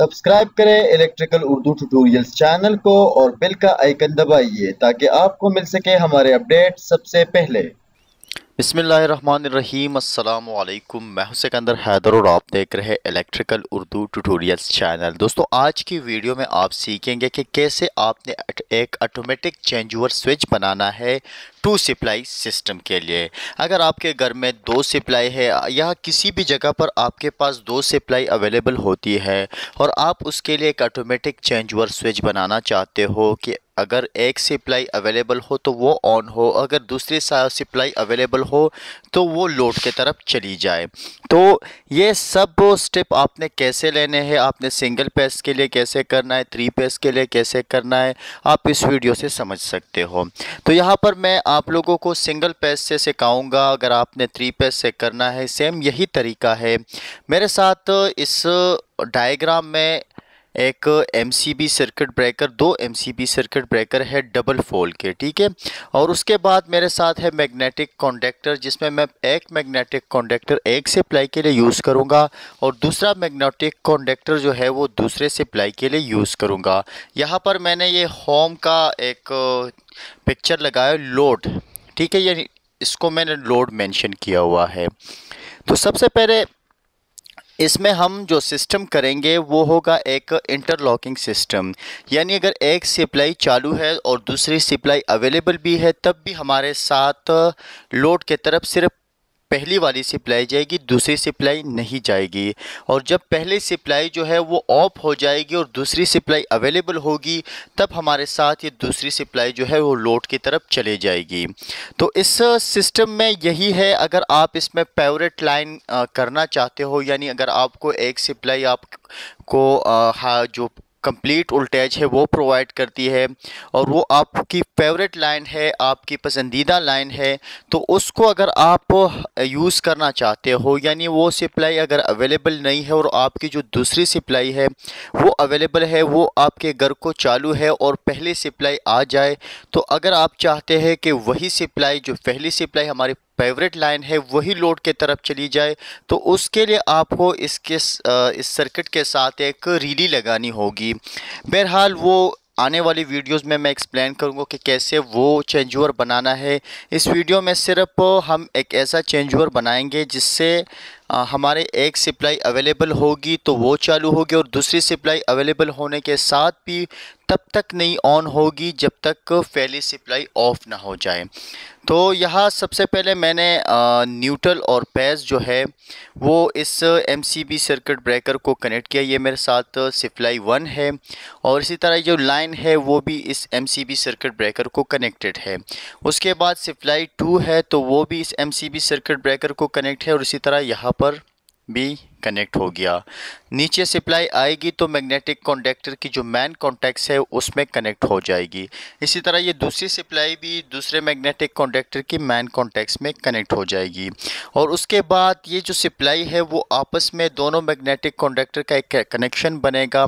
subscribe करें electrical Urdu tutorials channel को और बेल का आइकन दबाइए ताकि आपको मिल सके हमारे अपडेट सबसे पहले अस्सलाम वालेकुम मैं हूं सिकंदर हैदर और आप देख रहे हैं इलेक्ट्रिकल उर्दू ट्यूटोरियल्स चैनल दोस्तों आज की वीडियो में आप सीखेंगे कि कैसे आपने एक ऑटोमेटिक चेंज ओवर स्विच बनाना है टू सप्लाई सिस्टम के लिए अगर आपके घर में दो सप्लाई है या किसी भी जगह पर आपके पास दो सप्लाई अवेलेबल होती है और आप उसके लिए एक ऑटोमेटिक चेंज ओवर स्विच बनाना चाहते हो कि अगर एक सप्लाई अवेलेबल हो तो वो ऑन हो अगर दूसरी सप्लाई अवेलेबल हो तो वो लोड के तरफ चली जाए तो ये सब स्टेप आपने कैसे लेने हैं आपने सिंगल पेस के लिए कैसे करना है थ्री पेस के लिए कैसे करना है आप इस वीडियो से समझ सकते हो तो यहाँ पर मैं आप लोगों को सिंगल पेज से सिखाऊंगा अगर आपने थ्री पेज से करना है सेम यही तरीका है मेरे साथ इस डायग्राम में एक एम सर्किट ब्रेकर दो एम सर्किट ब्रेकर है डबल फोल के ठीक है और उसके बाद मेरे साथ है मैग्नेटिक कॉन्डक्टर जिसमें मैं एक मैग्नेटिक कॉन्डक्टर एक सप्लाई के लिए यूज़ करूँगा और दूसरा मैग्नेटिक कॉन्डक्टर जो है वो दूसरे सप्लाई के लिए यूज़ करूँगा यहाँ पर मैंने ये होम का एक पिक्चर लगाया लोड ठीक है ये इसको मैंने लोड मैंशन किया हुआ है तो सबसे पहले इसमें हम जो सिस्टम करेंगे वो होगा एक इंटरलॉकिंग सिस्टम यानी अगर एक सप्लाई चालू है और दूसरी सप्लाई अवेलेबल भी है तब भी हमारे साथ लोड के तरफ सिर्फ पहली वाली सप्लाई जाएगी दूसरी सिप्लाई नहीं जाएगी और जब पहले सप्लाई जो है वो ऑफ हो जाएगी और दूसरी सप्लाई अवेलेबल होगी तब हमारे साथ ये दूसरी सप्लाई जो है वो लोड की तरफ चले जाएगी तो इस सिस्टम में यही है अगर आप इसमें पेवरेट लाइन करना चाहते हो यानी अगर आपको एक सप्लाई आप को जो कंप्लीट उल्टेज है वो प्रोवाइड करती है और वो आपकी फेवरेट लाइन है आपकी पसंदीदा लाइन है तो उसको अगर आप यूज़ करना चाहते हो यानी वो सप्लाई अगर अवेलेबल नहीं है और आपकी जो दूसरी सप्लाई है वो अवेलेबल है वो आपके घर को चालू है और पहली सप्लाई आ जाए तो अगर आप चाहते हैं कि वही सप्लाई जो पहली सप्लाई हमारे फेवरेट लाइन है वही लोड के तरफ चली जाए तो उसके लिए आपको इसके इस सर्किट के साथ एक रीली लगानी होगी बहरहाल वो आने वाली वीडियोस में मैं एक्सप्लेन करूंगा कि कैसे वो चेंज बनाना है इस वीडियो में सिर्फ हम एक ऐसा चेंज बनाएंगे जिससे आ, हमारे एक सप्लाई अवेलेबल होगी तो वो चालू होगी और दूसरी सप्लाई अवेलेबल होने के साथ भी तब तक नहीं ऑन होगी जब तक पहली सप्लाई ऑफ ना हो जाए तो यहाँ सबसे पहले मैंने न्यूट्रल और पैस जो है वो इस एम सर्किट ब्रेकर को कनेक्ट किया ये मेरे साथ सप्लाई वन है और इसी तरह जो लाइन है वो भी इस एम सर्किट ब्रेकर को कनेक्टेड है उसके बाद सप्लाई टू है तो वो भी इस एम सर्किट ब्रेकर को कनेक्ट है और इसी तरह यहाँ पर भी कनेक्ट हो गया नीचे सप्लाई आएगी तो मैग्नेटिक कॉन्डक्टर की जो मैन कॉन्टैक्ट्स है उसमें कनेक्ट हो जाएगी इसी तरह ये दूसरी सप्लाई भी दूसरे मैग्नेटिक कॉन्डक्टर की मैन कॉन्टैक्ट्स में कनेक्ट हो जाएगी और उसके बाद ये जो सप्लाई है वो आपस में दोनों मैग्नेटिक कॉन्डक्टर का एक कनेक्शन बनेगा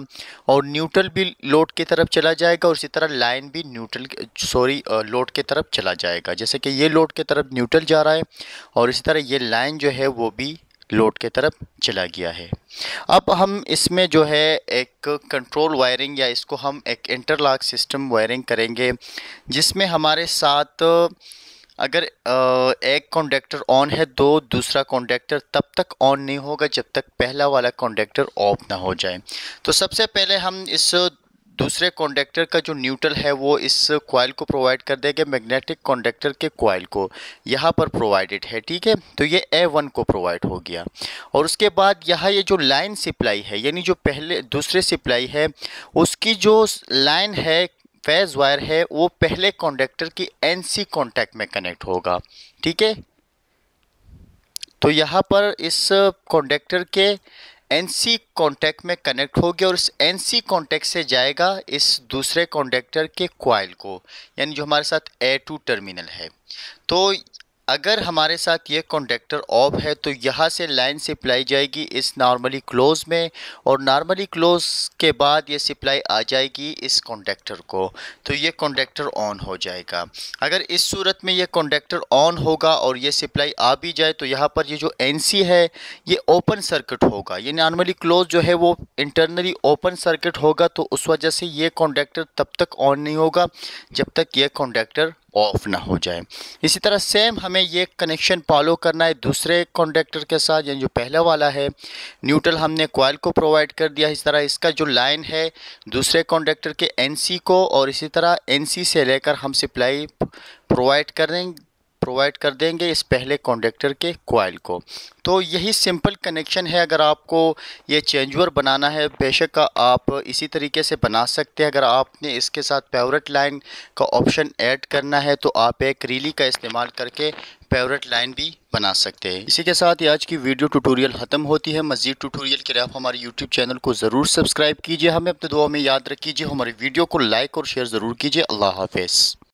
और न्यूट्रल भी लोड की तरफ चला जाएगा और इसी तरह लाइन भी न्यूट्रल सॉरी लोड की तरफ चला जाएगा जैसे कि ये लोड की तरफ न्यूट्रल जा रहा है और इसी तरह ये लाइन जो है वो भी लोड के तरफ चला गया है अब हम इसमें जो है एक कंट्रोल वायरिंग या इसको हम एक इंटरलॉक सिस्टम वायरिंग करेंगे जिसमें हमारे साथ अगर एक कॉन्डक्टर ऑन है तो दूसरा कॉन्डक्टर तब तक ऑन नहीं होगा जब तक पहला वाला कॉन्डक्टर ऑफ ना हो जाए तो सबसे पहले हम इस दूसरे कॉन्डक्टर का जो न्यूट्रल है वो इस क्वाइल को प्रोवाइड कर देगा मैग्नेटिक कॉन्डक्टर के कोयल को यहाँ पर प्रोवाइडेड है ठीक है तो ये ए वन को प्रोवाइड हो गया और उसके बाद यहाँ ये जो लाइन सप्लाई है यानी जो पहले दूसरे सप्लाई है उसकी जो लाइन है फेज वायर है वो पहले कॉन्डक्टर की सी कांटेक्ट में कनेक्ट होगा ठीक है तो यहाँ पर इस कॉन्डक्टर के एन सी कॉन्टैक्ट में कनेक्ट हो गया और उस एन सी कॉन्टैक्ट से जाएगा इस दूसरे कॉन्टेक्टर के कोयल को यानी जो हमारे साथ ए टू टर्मिनल है तो अगर हमारे साथ ये कॉन्डक्टर ऑफ है तो यहाँ से लाइन सप्लाई जाएगी इस नॉर्मली क्लोज़ में और नॉर्मली क्लोज़ के बाद ये सप्लाई आ जाएगी इस कॉन्डक्टर को तो ये कॉन्डक्टर ऑन हो जाएगा अगर इस सूरत में ये कॉन्डेक्टर ऑन होगा और ये सप्लाई आ भी जाए तो यहाँ पर ये जो एन है ये ओपन सर्किट होगा ये नॉर्मली क्लोज जो है वो इंटरनली ओपन सर्किट होगा तो उस वजह से ये कॉन्डेक्टर तब तक ऑन नहीं होगा जब तक ये कॉन्डक्टर ऑफ ना हो जाए इसी तरह सेम हमें ये कनेक्शन फॉलो करना है दूसरे कॉन्डक्टर के साथ यानी जो पहला वाला है न्यूट्रल हमने कॉयल को प्रोवाइड कर दिया इस तरह इसका जो लाइन है दूसरे कॉन्डक्टर के एनसी को और इसी तरह एनसी से लेकर हम सप्लाई प्रोवाइड करें प्रोवाइड कर देंगे इस पहले कॉन्डक्टर के कोयल को तो यही सिंपल कनेक्शन है अगर आपको ये चेंजवर बनाना है बेशक आप इसी तरीके से बना सकते हैं अगर आपने इसके साथ पेवरेट लाइन का ऑप्शन ऐड करना है तो आप एक रीली का इस्तेमाल करके पेवरेट लाइन भी बना सकते हैं इसी के साथ आज की वीडियो ट्यूटोरियल ख़त्म होती है मजीद ट्यूटोरियल के लिए आप हमारे यूट्यूब चैनल को ज़रूर सब्सक्राइब कीजिए हमें अपने दुआ में याद रखीजिए हमारी वीडियो को लाइक और शेयर ज़रूर कीजिए अल्लाह हाफिज़